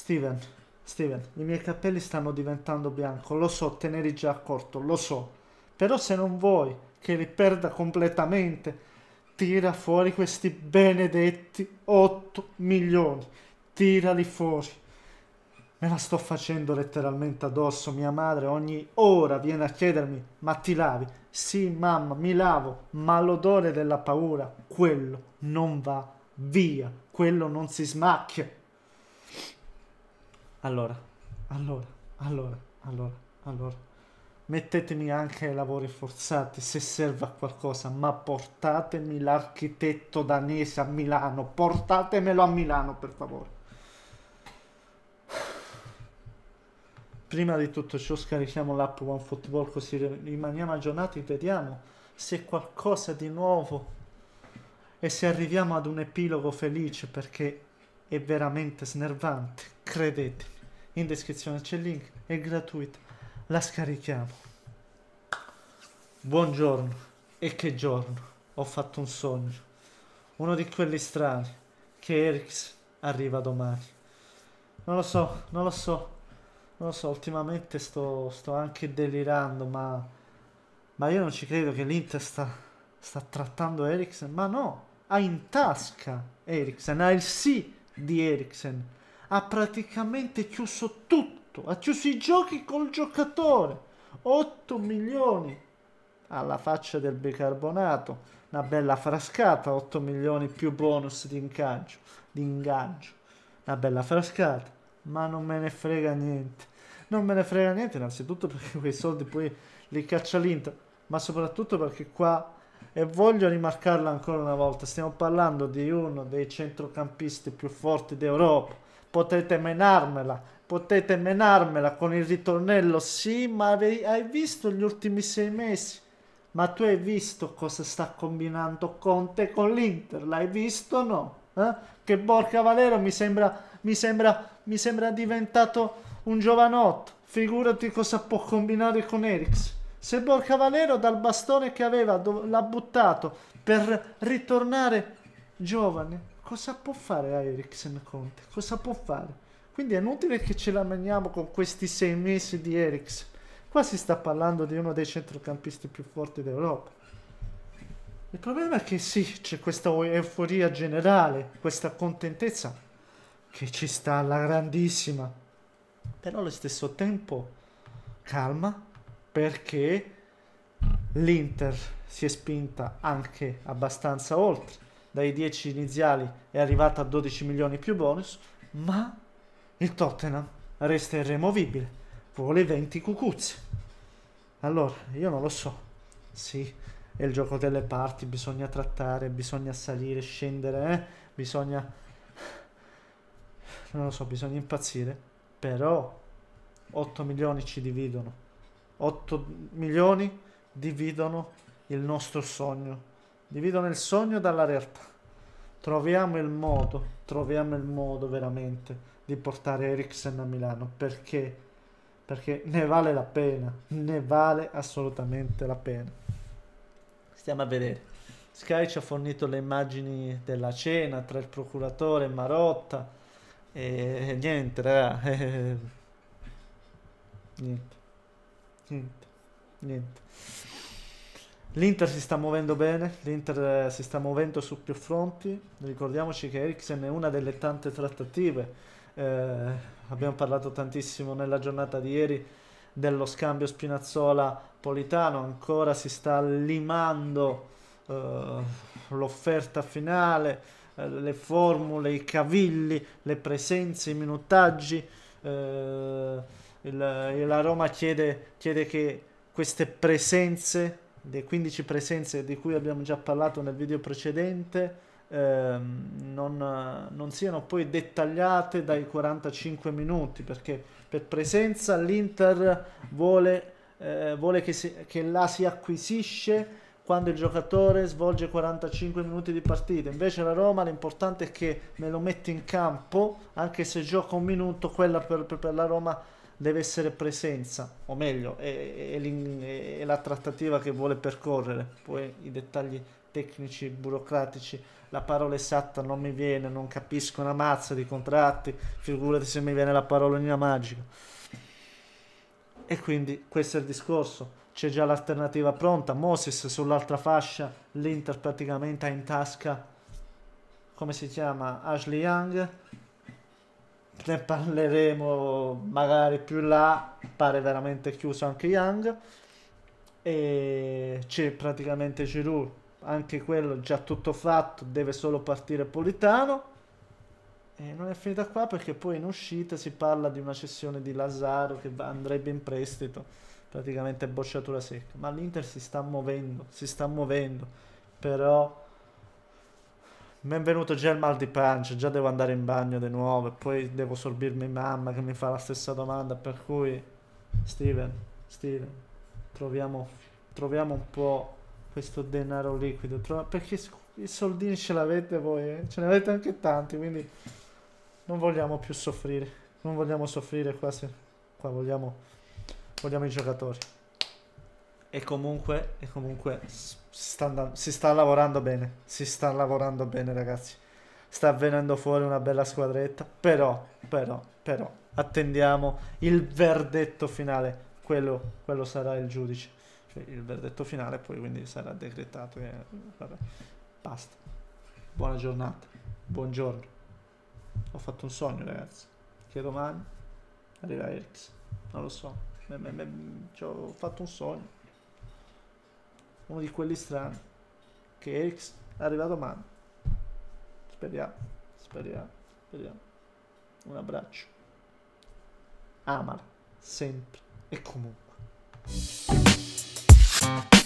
Steven, Steven, i miei capelli stanno diventando bianco, lo so, te ne eri già accorto, lo so. Però se non vuoi che li perda completamente, tira fuori questi benedetti 8 milioni. Tirali fuori. Me la sto facendo letteralmente addosso. Mia madre ogni ora viene a chiedermi, ma ti lavi? Sì, mamma, mi lavo, ma l'odore della paura, quello non va via, quello non si smacchia. Allora, allora, allora, allora, allora. Mettetemi anche ai lavori forzati se serve a qualcosa, ma portatemi l'architetto danese a Milano, portatemelo a Milano per favore. Prima di tutto ciò scarichiamo l'app OneFootball così rimaniamo aggiornati, e vediamo se qualcosa di nuovo e se arriviamo ad un epilogo felice perché è veramente snervante, credetemi. In descrizione c'è il link, è gratuita, la scarichiamo. Buongiorno, e che giorno, ho fatto un sogno, uno di quelli strani, che Erics arriva domani. Non lo so, non lo so, non lo so, ultimamente sto, sto anche delirando, ma, ma io non ci credo che l'Inter sta, sta trattando Eriksen, ma no, ha in tasca Eriksen, ha il sì di Eriksen. Ha praticamente chiuso tutto, ha chiuso i giochi col giocatore. 8 milioni alla faccia del bicarbonato. Una bella frascata, 8 milioni più bonus di ingaggio. Di ingaggio. Una bella frascata, ma non me ne frega niente. Non me ne frega niente innanzitutto perché quei soldi poi li caccia l'Inter, ma soprattutto perché qua e voglio rimarcarla ancora una volta, stiamo parlando di uno dei centrocampisti più forti d'Europa, potete menarmela, potete menarmela con il ritornello, sì, ma hai visto gli ultimi sei mesi? Ma tu hai visto cosa sta combinando Conte con l'Inter? L'hai visto o no? Eh? Che Borca Valero mi sembra, mi, sembra, mi sembra diventato un giovanotto. Figurati cosa può combinare con Eriks. Se Borcavalero dal bastone che aveva l'ha buttato per ritornare giovane, cosa può fare Eriksen Conte? Cosa può fare? Quindi è inutile che ce la maniamo con questi sei mesi di Eriksen. Qua si sta parlando di uno dei centrocampisti più forti d'Europa. Il problema è che sì, c'è questa euforia generale, questa contentezza che ci sta alla grandissima, però allo stesso tempo calma perché l'Inter si è spinta anche abbastanza oltre. Dai 10 iniziali è arrivata a 12 milioni più bonus, ma il Tottenham resta irremovibile. Vuole 20 cucuzze. Allora, io non lo so. Sì, è il gioco delle parti, bisogna trattare, bisogna salire, scendere, eh? bisogna... Non lo so, bisogna impazzire. Però 8 milioni ci dividono 8 milioni dividono il nostro sogno, dividono il sogno dalla realtà. Troviamo il modo, troviamo il modo veramente di portare Eriksen a Milano perché, perché ne vale la pena, ne vale assolutamente la pena. Stiamo a vedere. Sky ci ha fornito le immagini della cena tra il procuratore e Marotta e niente, raga. Eh, niente niente, niente. L'Inter si sta muovendo bene, l'Inter eh, si sta muovendo su più fronti, ricordiamoci che Eriksen è una delle tante trattative, eh, abbiamo parlato tantissimo nella giornata di ieri dello scambio Spinazzola-Politano, ancora si sta limando eh, l'offerta finale, eh, le formule, i cavilli, le presenze, i minutaggi. Eh, il, la Roma chiede, chiede che queste presenze, le 15 presenze di cui abbiamo già parlato nel video precedente, Ehm, non, non, siano poi dettagliate dai 45 minuti perché per presenza l'Inter vuole, eh, vuole che, si, che, la si acquisisce quando il giocatore svolge 45 minuti di partita invece la Roma l'importante è che me lo metti in campo anche se gioco un minuto quella per, per, per la Roma deve essere presenza, o meglio, è, è, è, la trattativa che vuole percorrere, poi i dettagli tecnici, burocratici, la parola esatta non mi viene, non capisco una mazza di contratti, figurati se mi viene la parolina magica. E quindi questo è il discorso, c'è già l'alternativa pronta, Moses sull'altra fascia, l'Inter praticamente ha in tasca, come si chiama, Ashley Young, ne parleremo magari più là, pare veramente chiuso anche Young. E c'è praticamente Giroud, anche quello già tutto fatto, deve solo partire Politano. E non è finita qua perché poi in uscita si parla di una cessione di Lazzaro che andrebbe in prestito, praticamente bocciatura secca. Ma l'Inter si sta muovendo, si sta muovendo, però benvenuto già il mal di pancia, già devo andare in bagno di nuovo e poi devo sorbirmi mamma che mi fa la stessa domanda, per cui Steven, Steven, troviamo, troviamo un po' questo denaro liquido, Tro perché i soldini ce l'avete voi, eh? ce ne avete anche tanti, quindi non vogliamo più soffrire, non vogliamo soffrire quasi, qua vogliamo, vogliamo i giocatori. E comunque, e comunque sta andando, si sta lavorando bene. Si sta lavorando bene, ragazzi. Sta venendo fuori una bella squadretta. Però, però, però, attendiamo il verdetto finale. Quello, quello sarà il giudice. Cioè, il verdetto finale poi quindi sarà decretato. E, vabbè, basta. Buona giornata. Buongiorno. Ho fatto un sogno, ragazzi. Che domani arriva Eriks. Non lo so. Ho fatto un sogno uno di quelli strani che Erix arriva domani speriamo speriamo speriamo un abbraccio amala sempre e comunque